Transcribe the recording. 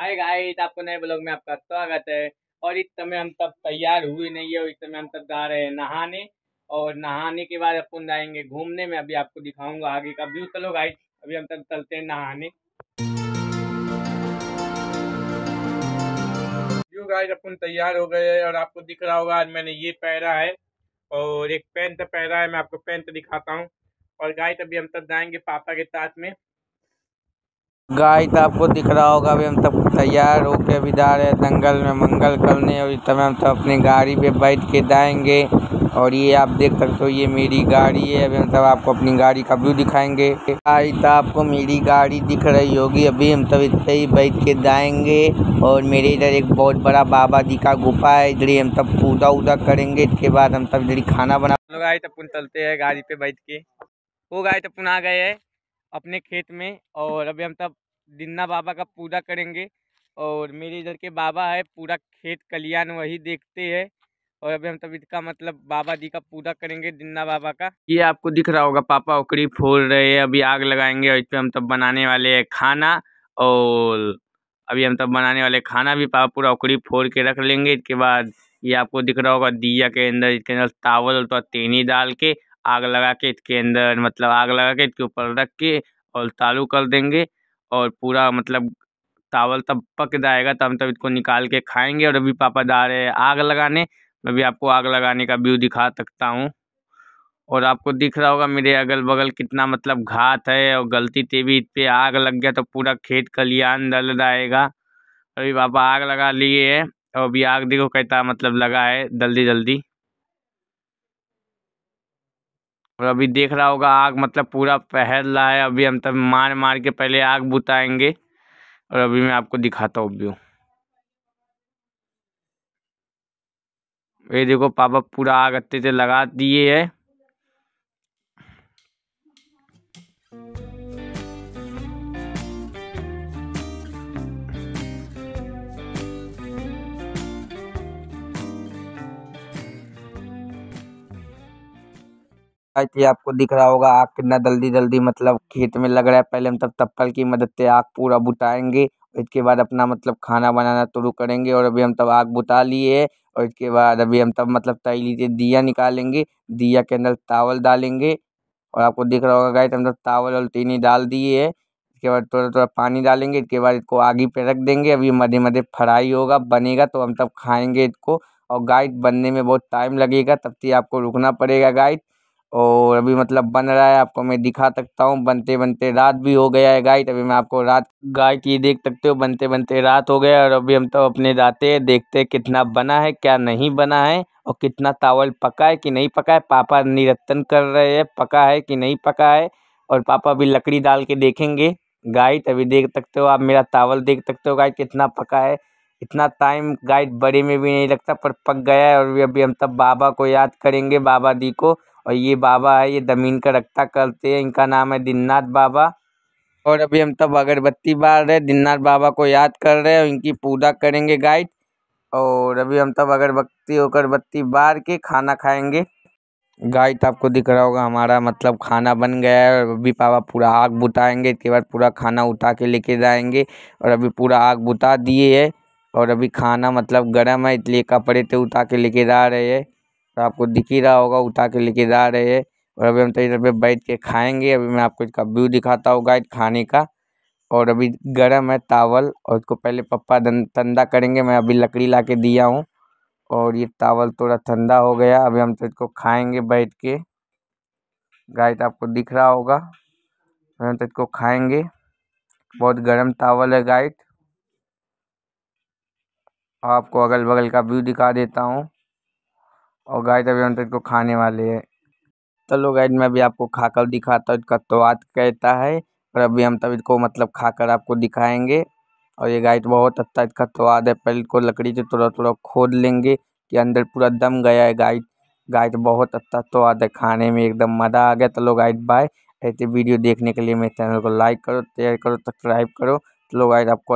hi guys आपको नए blog में आपका स्वागत है और इस समय हम सब तैयार हुए नहीं है और इस समय हम सब जा रहे हैं नहाने और नहाने के बाद अपन जाएंगे घूमने में अभी आपको दिखाऊंगा आगे का व्यू चलो गाइस अभी हम तब चलते हैं नहाने व्यू गाइस अपन तैयार हो गए हैं और आपको दिख रहा होगा आज मैंने ये पहरा है और एक पेंट पहरा है मैं आपको पेंट दिखाता हूँ और गाइस अभी हम सब जाएंगे पापा के साथ में गाय तो आपको दिख रहा होगा अभी हम सब तैयार होकर रहे है दंगल में मंगल करने और इस समय हम सब अपनी गाड़ी पे बैठ के जाएंगे और ये आप देख सकते हो ये मेरी गाड़ी है अभी हम सब आपको अपनी गाड़ी का व्यू दिखाएंगे गाय तो आपको मेरी गाड़ी दिख रही होगी अभी हम सब इतने ही बैठ के जाएंगे और मेरे इधर एक बहुत बड़ा बाबा जी का गुफा है इधर हम सब पूजा उदा करेंगे इसके बाद हम सब इधर खाना बना लोग आए तब चलते है गाड़ी पे बैठ के वो गाय तब आ गए है अपने खेत में और अभी हम तब दिन्ना बाबा का पूजा करेंगे और मेरे इधर के बाबा है पूरा खेत कल्याण वही देखते हैं और अभी हम तब इसका मतलब बाबा जी का पूजा करेंगे दिन्ना बाबा का ये आपको दिख रहा होगा पापा उकड़ी फोड़ रहे हैं अभी आग लगाएंगे और इस पर हम तब बनाने वाले हैं खाना और अभी हम तब बनाने वाले खाना भी पापा पूरा उकड़ी फोड़ के रख लेंगे इसके बाद ये आपको दिख रहा होगा दिया के अंदर इसके अंदर चावल और तो तेनी डाल के आग लगा के इसके अंदर मतलब आग लगा के इसके ऊपर रख के और चालू कर देंगे और पूरा मतलब चावल तब पक जाएगा तब हम तब इसको निकाल के खाएंगे और अभी पापा जा रहे हैं आग लगाने मैं भी आपको आग लगाने का व्यू दिखा सकता हूँ और आपको दिख रहा होगा मेरे अगल बगल कितना मतलब घात है और गलती थे भी इस पर आग लग गया तो पूरा खेत कलियान डल जाएगा अभी पापा आग लगा लिए है और अभी आग देखो कहता मतलब लगा है जल्दी जल्दी और अभी देख रहा होगा आग मतलब पूरा पहल रहा है अभी हम तब मार मार के पहले आग बुताएंगे और अभी मैं आपको दिखाता हूँ व्यू ये देखो पापा पूरा आग अच्छे से लगा दिए है शायद ये आपको दिख रहा होगा आग कितना जल्दी जल्दी मतलब खेत में लग रहा है पहले हम तब तप्पल की मदद से आग पूरा बुताएंगे इसके बाद अपना मतलब खाना बनाना शुरू करेंगे और अभी हम तब आग बुता लिए है और इसके बाद अभी हम तब मतलब तैली से दिया निकालेंगे दिया के अंदर चावल डालेंगे और आपको दिख रहा होगा गाइस हम तब चावल और चीनी डाल दिए है इसके बाद थोड़ा थोड़ा पानी डालेंगे इसके बाद इसको आगे पे रख देंगे अभी मधे मधे फ्राई होगा बनेगा तो हम तब खाएंगे इसको और गाइड बनने में बहुत टाइम लगेगा तब तक आपको रुकना पड़ेगा गाइड और अभी मतलब बन रहा है आपको मैं दिखा सकता हूँ बनते बनते रात भी हो गया है गाय अभी मैं आपको रात गाय की देख सकते हो बनते बनते रात हो गया और अभी हम तो अपने जाते हैं देखते हैं कितना बना है क्या नहीं बना है और कितना चावल पका है कि नहीं पका है पापा निरतन कर रहे हैं पका है कि नहीं पका है और पापा अभी लकड़ी डाल के देखेंगे गाय अभी देख सकते हो आप मेरा चावल देख सकते हो गाय कितना पका है इतना टाइम गाय बड़े में भी नहीं लगता पर पक गया है और अभी हम तब बाबा को याद करेंगे बाबा दी को और ये बाबा है ये जमीन का रक्षा करते हैं इनका नाम है दिननाथ बाबा और अभी हम तब अगरबत्ती बार रहे दिननाथ बाबा को याद कर रहे हैं इनकी पूजा करेंगे गाइड और अभी हम तब अगरबत्ती अगरबत्ती बार के खाना खाएंगे गाइड आपको दिख रहा होगा हमारा मतलब खाना बन गया है और अभी पापा पूरा आग बुताएंगे इसके बाद पूरा खाना उठा के लेके जाएंगे और अभी पूरा आग बुता दिए है और अभी खाना मतलब गर्म है इसलिए कपड़े तो उठा के लेके जा रहे हैं तो आपको दिख ही रहा होगा उठा के लेके जा रहे है और अभी हम तो इधर पे बैठ के खाएंगे अभी मैं आपको इसका व्यू दिखाता हूँ गाइड खाने का और अभी गर्म है तावल और इसको पहले पप्पा ठंडा करेंगे मैं अभी लकड़ी ला के दिया हूँ और ये तावल थोड़ा ठंडा हो गया अभी हम तो इसको खाएंगे बैठ के गाइड आपको दिख रहा होगा अभी हम तो इसको खाएंगे बहुत गर्म तावल है गाइड आपको अगल बगल का व्यू दिखा देता हूँ और गाय अभी हम तो इसको खाने वाले है चलो गाय मैं अभी आपको खाकर दिखाता हूँ इसका आज कहता है और अभी हम तब इसको मतलब खाकर आपको दिखाएंगे और ये गाय बहुत अच्छा इसका स्वाद है पहले इसको लकड़ी से थोड़ा थोड़ा खोद लेंगे कि अंदर पूरा दम गया है गाय गाइड बहुत अच्छा स्वाद है खाने में एकदम मज़ा आ गया चलो गाय बाय ऐसे वीडियो देखने के लिए मेरे चैनल को लाइक करो शेयर करो सब्सक्राइब करो चलो गाय आपको